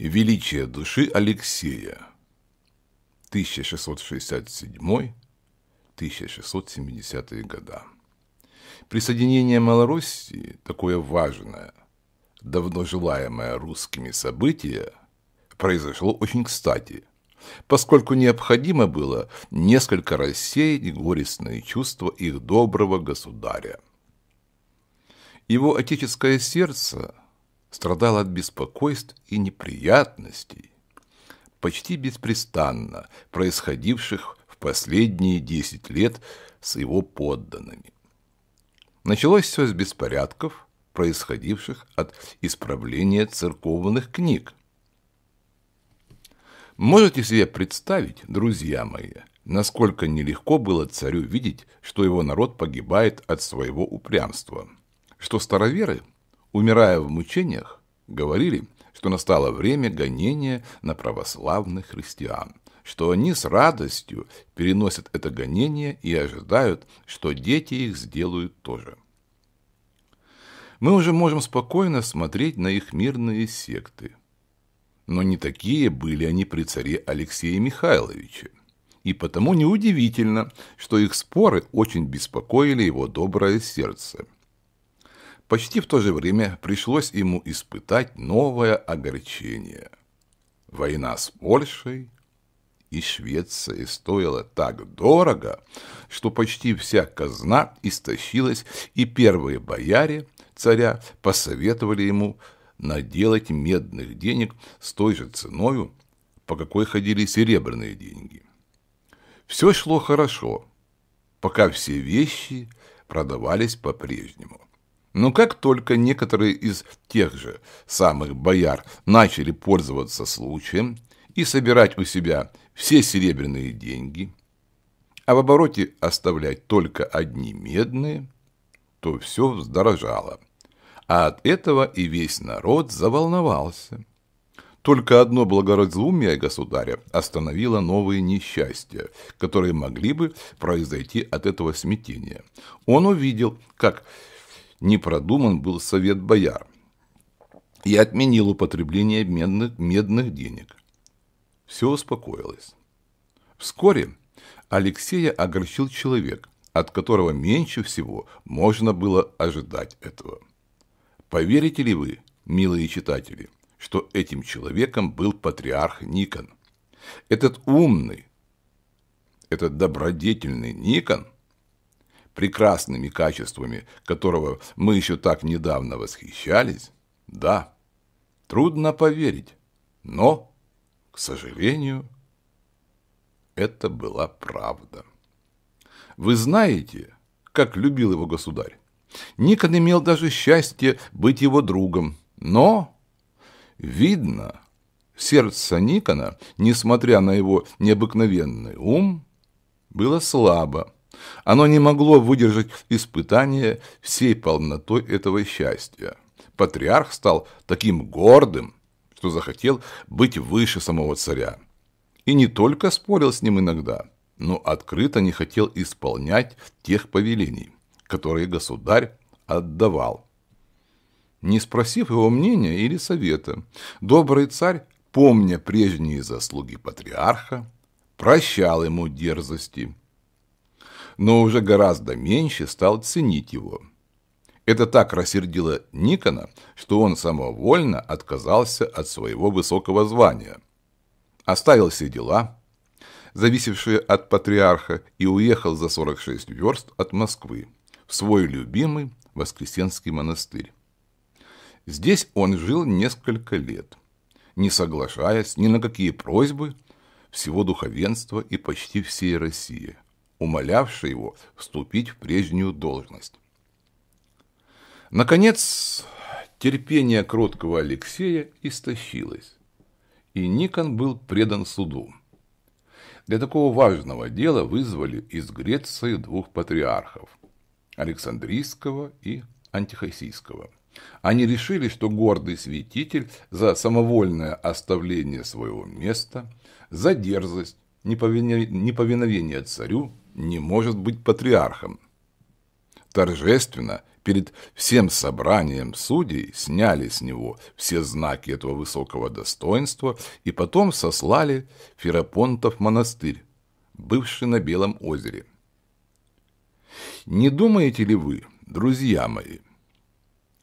Величие души Алексея 1667-1670 года. Присоединение Малороссии, такое важное, давно желаемое русскими событие, произошло очень кстати, поскольку необходимо было несколько рассеять горестные чувства их доброго государя. Его отеческое сердце – страдал от беспокойств и неприятностей, почти беспрестанно происходивших в последние десять лет с его подданными. Началось все с беспорядков, происходивших от исправления церковных книг. Можете себе представить, друзья мои, насколько нелегко было царю видеть, что его народ погибает от своего упрямства, что староверы – умирая в мучениях, говорили, что настало время гонения на православных христиан, что они с радостью переносят это гонение и ожидают, что дети их сделают тоже. Мы уже можем спокойно смотреть на их мирные секты. Но не такие были они при царе Алексея Михайловиче. И потому неудивительно, что их споры очень беспокоили его доброе сердце – Почти в то же время пришлось ему испытать новое огорчение. Война с Польшей и Швецией стоила так дорого, что почти вся казна истощилась, и первые бояре царя посоветовали ему наделать медных денег с той же ценою, по какой ходили серебряные деньги. Все шло хорошо, пока все вещи продавались по-прежнему. Но как только некоторые из тех же самых бояр начали пользоваться случаем и собирать у себя все серебряные деньги, а в обороте оставлять только одни медные, то все вздорожало. А от этого и весь народ заволновался. Только одно благоразумие государя остановило новые несчастья, которые могли бы произойти от этого смятения. Он увидел, как не продуман был совет бояр и отменил употребление медных, медных денег. Все успокоилось. Вскоре Алексея огорчил человек, от которого меньше всего можно было ожидать этого. Поверите ли вы, милые читатели, что этим человеком был патриарх Никон? Этот умный, этот добродетельный Никон – прекрасными качествами которого мы еще так недавно восхищались, да, трудно поверить, но, к сожалению, это была правда. Вы знаете, как любил его государь? Никон имел даже счастье быть его другом, но, видно, сердце Никона, несмотря на его необыкновенный ум, было слабо, оно не могло выдержать испытания всей полнотой этого счастья. Патриарх стал таким гордым, что захотел быть выше самого царя. И не только спорил с ним иногда, но открыто не хотел исполнять тех повелений, которые государь отдавал. Не спросив его мнения или совета, добрый царь, помня прежние заслуги патриарха, прощал ему дерзости – но уже гораздо меньше стал ценить его. Это так рассердило Никона, что он самовольно отказался от своего высокого звания. Оставил все дела, зависевшие от патриарха, и уехал за 46 верст от Москвы в свой любимый Воскресенский монастырь. Здесь он жил несколько лет, не соглашаясь ни на какие просьбы всего духовенства и почти всей России – умолявший его вступить в прежнюю должность. Наконец, терпение кроткого Алексея истощилось, и Никон был предан суду. Для такого важного дела вызвали из Греции двух патриархов – Александрийского и Антихайсийского. Они решили, что гордый святитель за самовольное оставление своего места, за дерзость, неповиновение царю не может быть патриархом. Торжественно перед всем собранием судей сняли с него все знаки этого высокого достоинства и потом сослали Ферапонтов монастырь, бывший на Белом озере. Не думаете ли вы, друзья мои,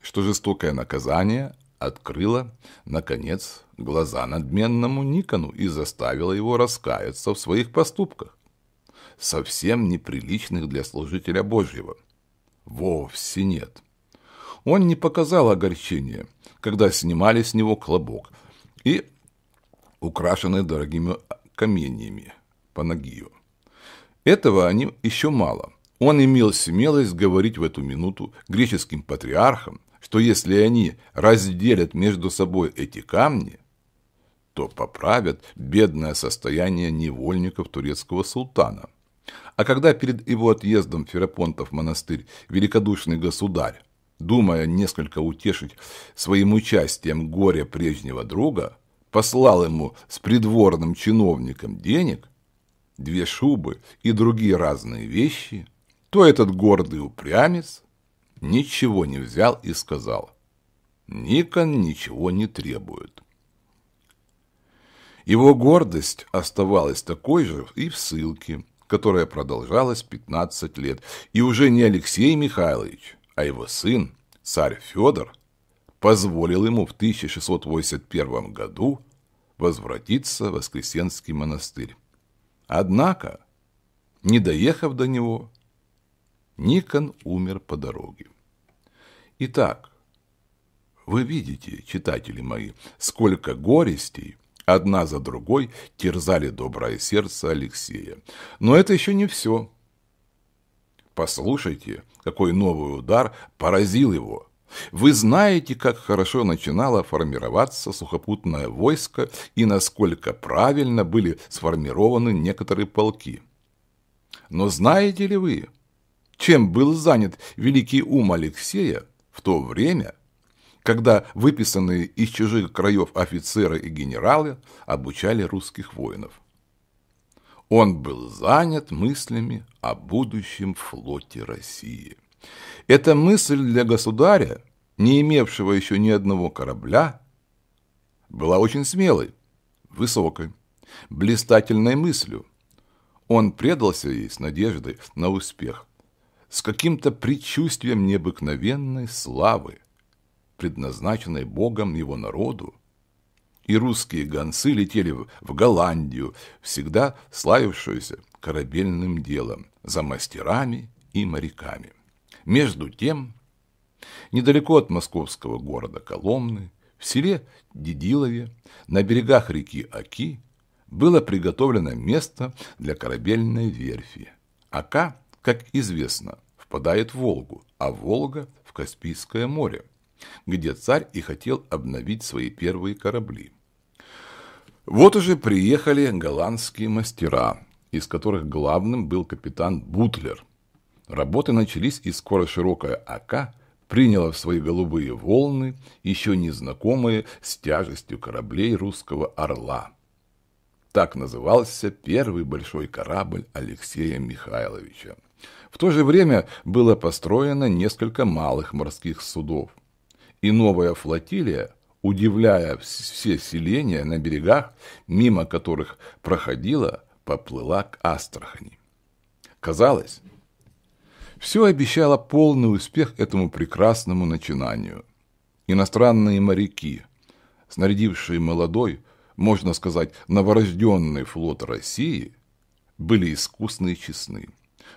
что жестокое наказание открыло, наконец, глаза надменному Никону и заставило его раскаяться в своих поступках? совсем неприличных для служителя Божьего. Вовсе нет. Он не показал огорчения, когда снимали с него клобок и украшенный дорогими каменьями Панагию. Этого они еще мало. Он имел смелость говорить в эту минуту греческим патриархам, что если они разделят между собой эти камни, то поправят бедное состояние невольников турецкого султана – а когда перед его отъездом в Ферапонтов монастырь великодушный государь, думая несколько утешить своим участием горе прежнего друга, послал ему с придворным чиновником денег, две шубы и другие разные вещи, то этот гордый упрямец ничего не взял и сказал, «Никон ничего не требует». Его гордость оставалась такой же и в ссылке, которая продолжалась 15 лет. И уже не Алексей Михайлович, а его сын, царь Федор, позволил ему в 1681 году возвратиться в Воскресенский монастырь. Однако, не доехав до него, Никон умер по дороге. Итак, вы видите, читатели мои, сколько горестей – Одна за другой терзали доброе сердце Алексея. Но это еще не все. Послушайте, какой новый удар поразил его. Вы знаете, как хорошо начинало формироваться сухопутное войско и насколько правильно были сформированы некоторые полки. Но знаете ли вы, чем был занят великий ум Алексея в то время, когда выписанные из чужих краев офицеры и генералы обучали русских воинов. Он был занят мыслями о будущем флоте России. Эта мысль для государя, не имевшего еще ни одного корабля, была очень смелой, высокой, блистательной мыслью. Он предался ей с надеждой на успех, с каким-то предчувствием необыкновенной славы, предназначенной Богом его народу. И русские гонцы летели в Голландию, всегда славившуюся корабельным делом, за мастерами и моряками. Между тем, недалеко от московского города Коломны, в селе Дедилове, на берегах реки Аки, было приготовлено место для корабельной верфи. Ака, как известно, впадает в Волгу, а Волга – в Каспийское море где царь и хотел обновить свои первые корабли. Вот уже приехали голландские мастера, из которых главным был капитан Бутлер. Работы начались, и скоро широкая ока приняла в свои голубые волны, еще незнакомые с тяжестью кораблей русского «Орла». Так назывался первый большой корабль Алексея Михайловича. В то же время было построено несколько малых морских судов и новая флотилия, удивляя все селения на берегах, мимо которых проходила, поплыла к Астрахани. Казалось, все обещало полный успех этому прекрасному начинанию. Иностранные моряки, снарядившие молодой, можно сказать, новорожденный флот России, были искусны и честны.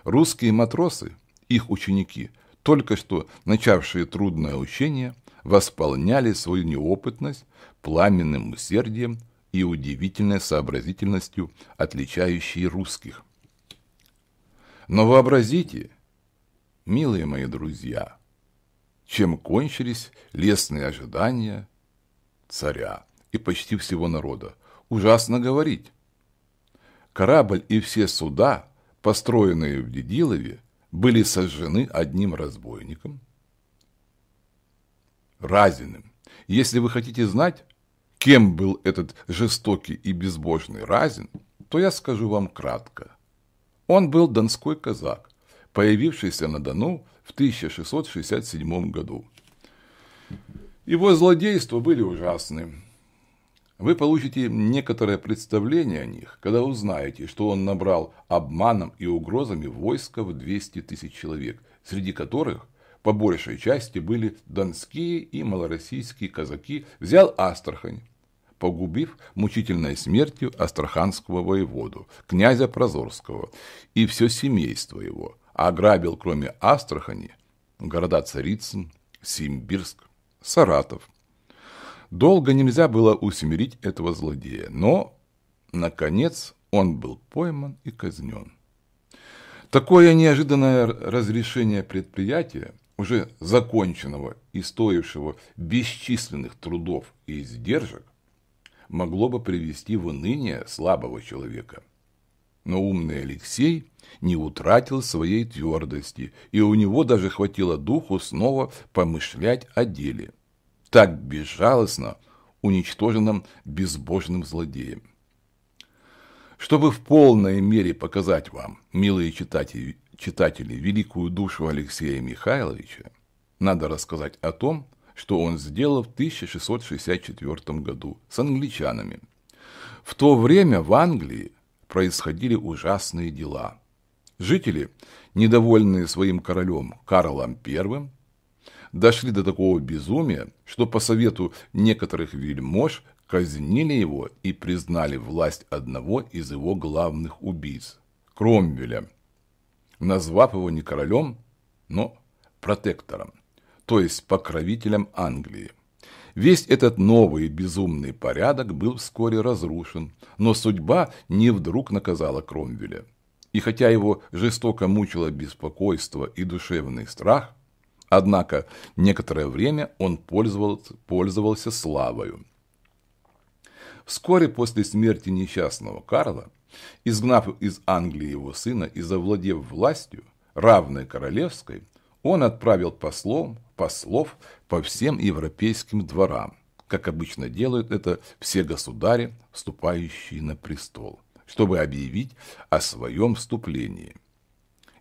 Русские матросы, их ученики, только что начавшие трудное учение, восполняли свою неопытность пламенным усердием и удивительной сообразительностью, отличающей русских. Но вообразите, милые мои друзья, чем кончились лестные ожидания царя и почти всего народа. Ужасно говорить. Корабль и все суда, построенные в Дедилове, были сожжены одним разбойником – Разиным. Если вы хотите знать, кем был этот жестокий и безбожный Разин, то я скажу вам кратко. Он был донской казак, появившийся на Дону в 1667 году. Его злодейства были ужасны. Вы получите некоторое представление о них, когда узнаете, что он набрал обманом и угрозами войска в 200 тысяч человек, среди которых – по большей части были донские и малороссийские казаки, взял Астрахань, погубив мучительной смертью астраханского воеводу, князя Прозорского, и все семейство его, а ограбил кроме Астрахани города Царицын, Симбирск, Саратов. Долго нельзя было усмирить этого злодея, но, наконец, он был пойман и казнен. Такое неожиданное разрешение предприятия уже законченного и стоившего бесчисленных трудов и издержек, могло бы привести в уныние слабого человека. Но умный Алексей не утратил своей твердости, и у него даже хватило духу снова помышлять о деле, так безжалостно уничтоженном безбожным злодеем. Чтобы в полной мере показать вам, милые читатели, читателей великую душу Алексея Михайловича, надо рассказать о том, что он сделал в 1664 году с англичанами. В то время в Англии происходили ужасные дела. Жители, недовольные своим королем Карлом I, дошли до такого безумия, что по совету некоторых вельмож казнили его и признали власть одного из его главных убийц – Кромвеля – назвав его не королем, но протектором, то есть покровителем Англии. Весь этот новый безумный порядок был вскоре разрушен, но судьба не вдруг наказала Кромвеля. И хотя его жестоко мучило беспокойство и душевный страх, однако некоторое время он пользовался, пользовался славою. Вскоре после смерти несчастного Карла Изгнав из Англии его сына и завладев властью, равной королевской, он отправил послом, послов по всем европейским дворам, как обычно делают это все государи, вступающие на престол, чтобы объявить о своем вступлении.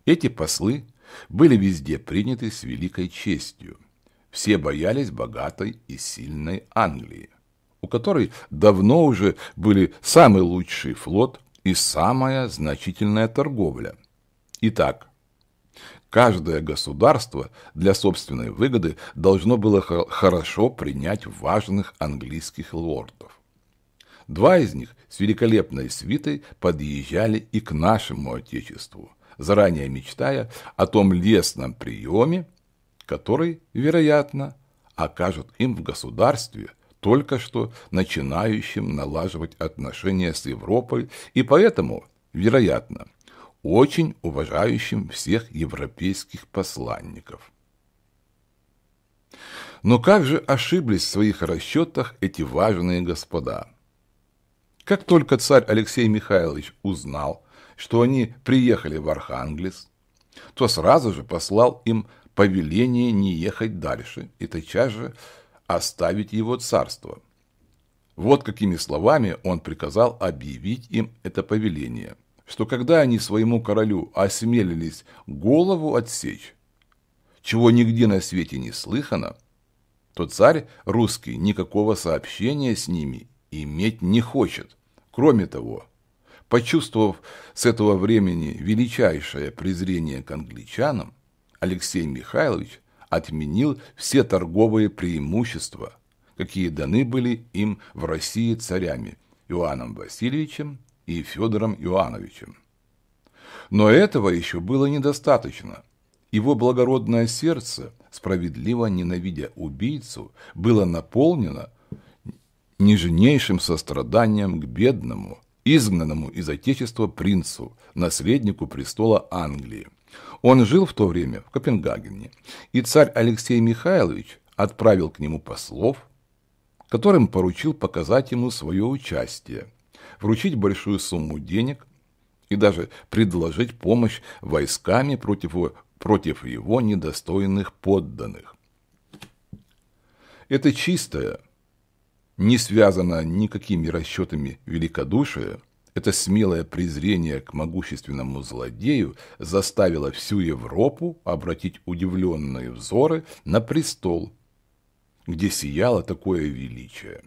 Эти послы были везде приняты с великой честью. Все боялись богатой и сильной Англии, у которой давно уже были самый лучший флот, и самая значительная торговля. Итак, каждое государство для собственной выгоды должно было хорошо принять важных английских лордов. Два из них с великолепной свитой подъезжали и к нашему Отечеству, заранее мечтая о том лесном приеме, который, вероятно, окажут им в государстве – только что начинающим налаживать отношения с Европой и поэтому, вероятно, очень уважающим всех европейских посланников. Но как же ошиблись в своих расчетах эти важные господа? Как только царь Алексей Михайлович узнал, что они приехали в Архангельск, то сразу же послал им повеление не ехать дальше и тотчас же оставить его царство. Вот какими словами он приказал объявить им это повеление, что когда они своему королю осмелились голову отсечь, чего нигде на свете не слыхано, то царь русский никакого сообщения с ними иметь не хочет. Кроме того, почувствовав с этого времени величайшее презрение к англичанам, Алексей Михайлович отменил все торговые преимущества, какие даны были им в России царями Иоанном Васильевичем и Федором Иоановичем. Но этого еще было недостаточно. Его благородное сердце, справедливо ненавидя убийцу, было наполнено нежнейшим состраданием к бедному, изгнанному из Отечества принцу, наследнику престола Англии. Он жил в то время в Копенгагене, и царь Алексей Михайлович отправил к нему послов, которым поручил показать ему свое участие, вручить большую сумму денег и даже предложить помощь войсками против, против его недостойных подданных. Это чистое, не связанное никакими расчетами великодушие. Это смелое презрение к могущественному злодею заставило всю Европу обратить удивленные взоры на престол, где сияло такое величие.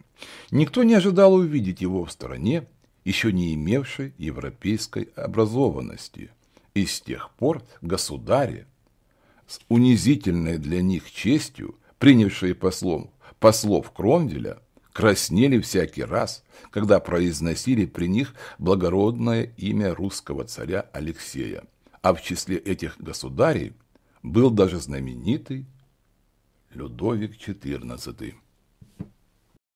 Никто не ожидал увидеть его в стране, еще не имевшей европейской образованности. И с тех пор государи, с унизительной для них честью, принявшие послом, послов Кромвеля, краснели всякий раз, когда произносили при них благородное имя русского царя Алексея. А в числе этих государей был даже знаменитый Людовик XIV.